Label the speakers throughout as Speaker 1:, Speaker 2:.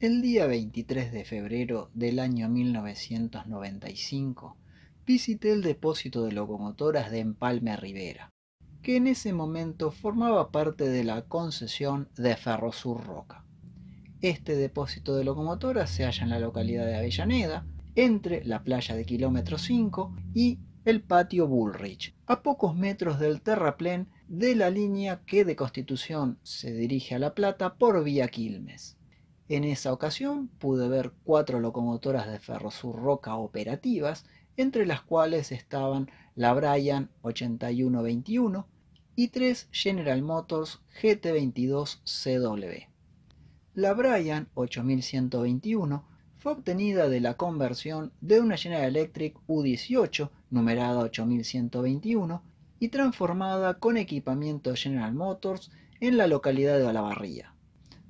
Speaker 1: El día 23 de febrero del año 1995 visité el depósito de locomotoras de Empalme Rivera, que en ese momento formaba parte de la concesión de Ferrosur Roca. Este depósito de locomotoras se halla en la localidad de Avellaneda, entre la playa de kilómetro 5 y el patio Bullrich, a pocos metros del terraplén de la línea que de Constitución se dirige a La Plata por vía Quilmes. En esa ocasión pude ver cuatro locomotoras de Ferrosur Roca operativas, entre las cuales estaban la Bryan 8121 y tres General Motors GT22CW. La Bryan 8121 fue obtenida de la conversión de una General Electric U18 numerada 8121 y transformada con equipamiento General Motors en la localidad de Olavarría.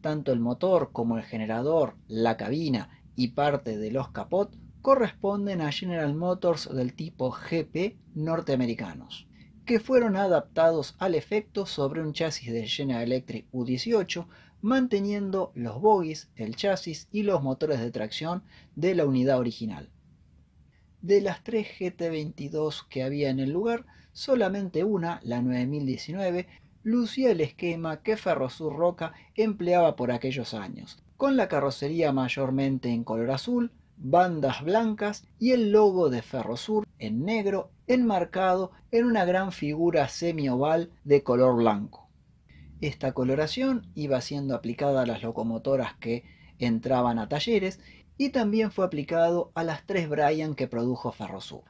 Speaker 1: Tanto el motor como el generador, la cabina y parte de los capot corresponden a General Motors del tipo GP norteamericanos, que fueron adaptados al efecto sobre un chasis de General Electric U18, manteniendo los bogies, el chasis y los motores de tracción de la unidad original. De las tres GT22 que había en el lugar, solamente una, la 9019, lucía el esquema que Ferrosur Roca empleaba por aquellos años, con la carrocería mayormente en color azul, bandas blancas y el logo de Ferrosur en negro enmarcado en una gran figura semioval de color blanco. Esta coloración iba siendo aplicada a las locomotoras que entraban a talleres y también fue aplicado a las tres Brian que produjo Ferrosur.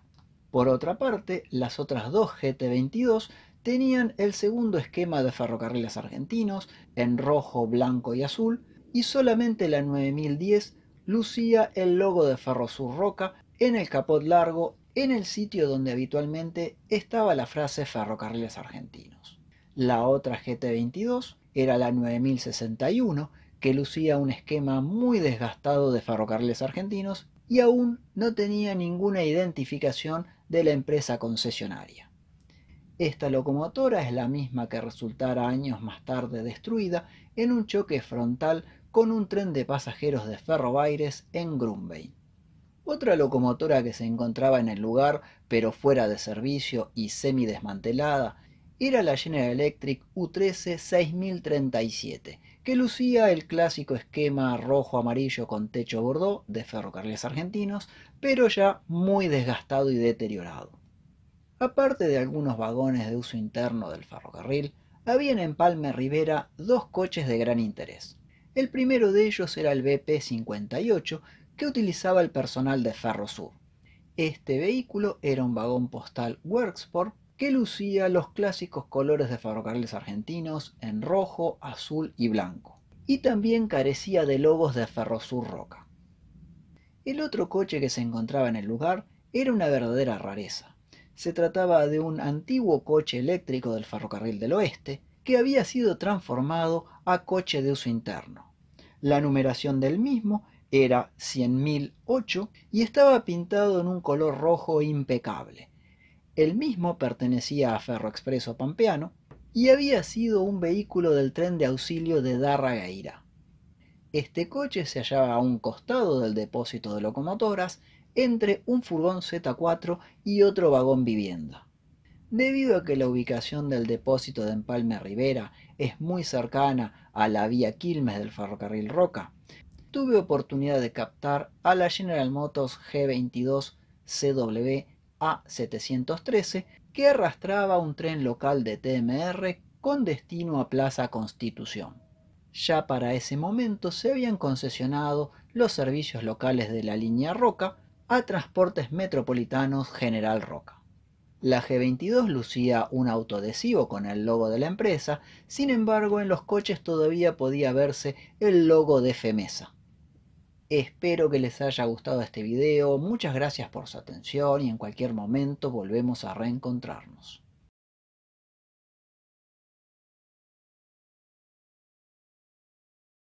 Speaker 1: Por otra parte, las otras dos GT22 tenían el segundo esquema de ferrocarriles argentinos, en rojo, blanco y azul, y solamente la 9010 lucía el logo de Ferrosur Roca en el capot largo, en el sitio donde habitualmente estaba la frase Ferrocarriles Argentinos. La otra GT22 era la 9061, que lucía un esquema muy desgastado de ferrocarriles argentinos y aún no tenía ninguna identificación de la empresa concesionaria. Esta locomotora es la misma que resultara años más tarde destruida en un choque frontal con un tren de pasajeros de Ferrobaires en Grumbein. Otra locomotora que se encontraba en el lugar, pero fuera de servicio y semi desmantelada, era la General Electric U13 6037, que lucía el clásico esquema rojo-amarillo con techo bordó de ferrocarriles argentinos, pero ya muy desgastado y deteriorado. Aparte de algunos vagones de uso interno del ferrocarril, había en Palme Rivera dos coches de gran interés. El primero de ellos era el BP-58 que utilizaba el personal de Ferrosur. Este vehículo era un vagón postal Worksport que lucía los clásicos colores de ferrocarriles argentinos en rojo, azul y blanco, y también carecía de lobos de Ferrosur Roca. El otro coche que se encontraba en el lugar era una verdadera rareza se trataba de un antiguo coche eléctrico del ferrocarril del oeste que había sido transformado a coche de uso interno. La numeración del mismo era 100.008 y estaba pintado en un color rojo impecable. El mismo pertenecía a Ferroexpreso Pampeano y había sido un vehículo del tren de auxilio de Darragaira. Este coche se hallaba a un costado del depósito de locomotoras entre un furgón Z4 y otro vagón vivienda. Debido a que la ubicación del depósito de Empalme Rivera es muy cercana a la vía Quilmes del ferrocarril Roca, tuve oportunidad de captar a la General Motors G22 CW A713 que arrastraba un tren local de TMR con destino a Plaza Constitución. Ya para ese momento se habían concesionado los servicios locales de la línea Roca, a Transportes Metropolitanos General Roca. La G22 lucía un adhesivo con el logo de la empresa, sin embargo en los coches todavía podía verse el logo de FEMESA. Espero que les haya gustado este video, muchas gracias por su atención y en cualquier momento volvemos a reencontrarnos.